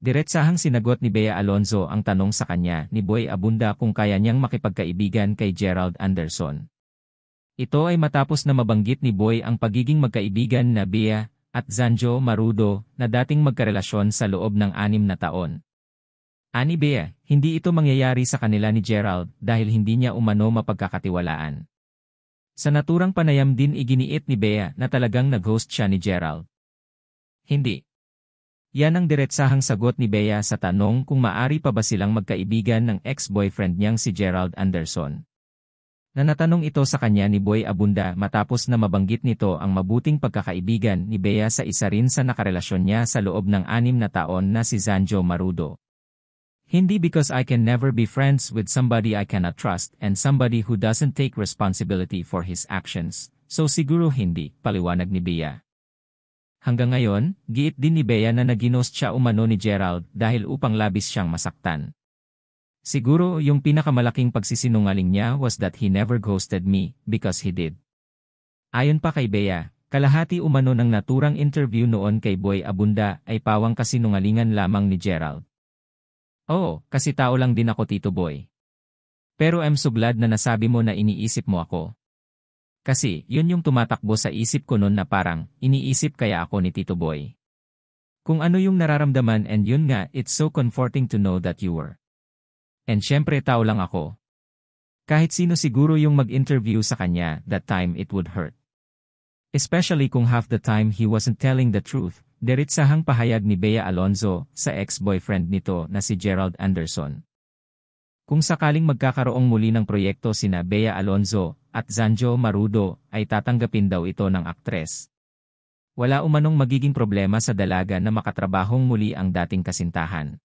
Diretsahang sinagot ni Bea Alonzo ang tanong sa kanya ni Boy Abunda kung kaya niyang makipagkaibigan kay Gerald Anderson. Ito ay matapos na mabanggit ni Boy ang pagiging magkaibigan na Bea at Zanjo Marudo na dating magkarelasyon sa loob ng anim na taon. Ani Bea, hindi ito mangyayari sa kanila ni Gerald dahil hindi niya umano mapagkakatiwalaan. Sa naturang panayam din iginiit ni Bea na talagang nag-host siya ni Gerald. Hindi. Yan ang diretsahang sagot ni Bea sa tanong kung maari pa ba silang magkaibigan ng ex-boyfriend niyang si Gerald Anderson. Na natanong ito sa kanya ni Boy Abunda matapos na mabanggit nito ang mabuting pagkakaibigan ni Bea sa isa rin sa nakarelasyon niya sa loob ng anim na taon na si Zanjo Marudo. Hindi because I can never be friends with somebody I cannot trust and somebody who doesn't take responsibility for his actions, so siguro hindi, paliwanag ni Bea. Hanggang ngayon, giit din ni Bea na naginos siya umano ni Gerald dahil upang labis siyang masaktan. Siguro yung pinakamalaking pagsisinungaling niya was that he never ghosted me, because he did. Ayon pa kay Bea, kalahati umano ng naturang interview noon kay Boy Abunda ay pawang kasinungalingan lamang ni Gerald. Oo, oh, kasi tao lang din ako Tito Boy. Pero I'm so glad na nasabi mo na iniisip mo ako. Kasi, yun yung tumatakbo sa isip ko noon na parang, iniisip kaya ako ni Tito Boy. Kung ano yung nararamdaman and yun nga, it's so comforting to know that you were. And syempre tao lang ako. Kahit sino siguro yung mag-interview sa kanya, that time it would hurt. Especially kung half the time he wasn't telling the truth, diritsahang pahayag ni Bea Alonzo sa ex-boyfriend nito na si Gerald Anderson. Kung sakaling magkakaraong muli ng proyekto sina Bea Alonzo at Zanjo Marudo ay tatanggapin daw ito ng aktres. Wala umanong magiging problema sa dalaga na makatrabahong muli ang dating kasintahan.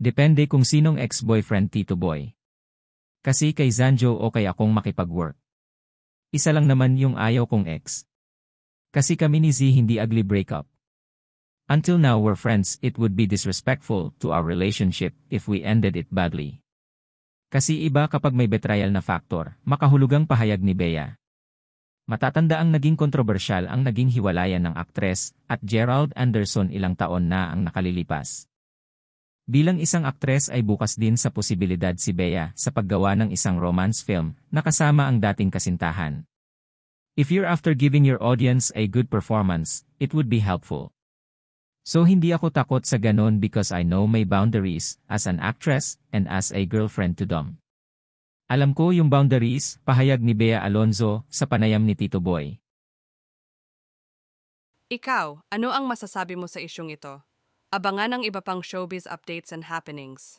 Depende kung sinong ex-boyfriend Tito Boy. Kasi kay Zanjo kay akong makipag-work. Isa lang naman yung ayaw kong ex. Kasi kami ni Z hindi ugly breakup. Until now we're friends, it would be disrespectful to our relationship if we ended it badly. Kasi iba kapag may betrayal na factor, makahulugang pahayag ni Bea. Matatanda ang naging kontrobersyal ang naging hiwalayan ng aktres at Gerald Anderson ilang taon na ang nakalilipas. Bilang isang aktres ay bukas din sa posibilidad si Bea sa paggawa ng isang romance film na kasama ang dating kasintahan. If you're after giving your audience a good performance, it would be helpful. So hindi ako takot sa ganon because I know my boundaries as an actress and as a girlfriend to Dom. Alam ko yung boundaries, pahayag ni Bea Alonzo sa panayam ni Tito Boy. Ikaw, ano ang masasabi mo sa isyung ito? Abangan ang iba pang showbiz updates and happenings.